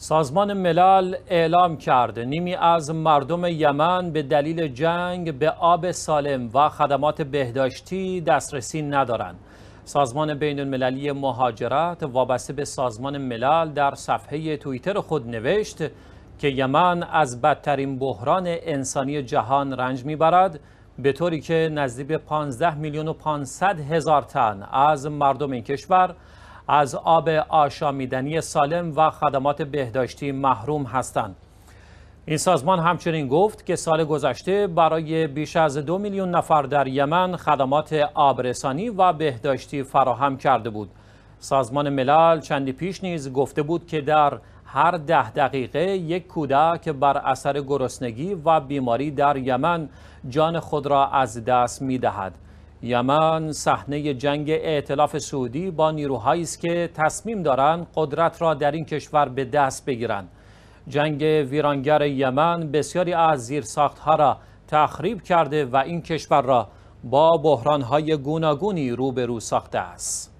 سازمان ملل اعلام کرد نیمی از مردم یمن به دلیل جنگ به آب سالم و خدمات بهداشتی دسترسی ندارند. سازمان بین المللی مهاجرت وابسته به سازمان ملل در صفحه توییتر خود نوشت که یمن از بدترین بحران انسانی جهان رنج میبرد به طوری که نزدیک 15 میلیون و 500 هزار تن از مردم این کشور از آب آشامیدنی سالم و خدمات بهداشتی محروم هستند. این سازمان همچنین گفت که سال گذشته برای بیش از دو میلیون نفر در یمن خدمات آبرسانی و بهداشتی فراهم کرده بود. سازمان ملل چندی پیش نیز گفته بود که در هر ده دقیقه یک کودک بر اثر گرسنگی و بیماری در یمن جان خود را از دست می دهد. یمن صحنه جنگ ائتلاف سعودی با نیروهایی است که تصمیم دارند قدرت را در این کشور به دست بگیرند جنگ ویرانگر یمن بسیاری از زیرساختها را تخریب کرده و این کشور را با بحرانهای گوناگونی روبرو ساخته است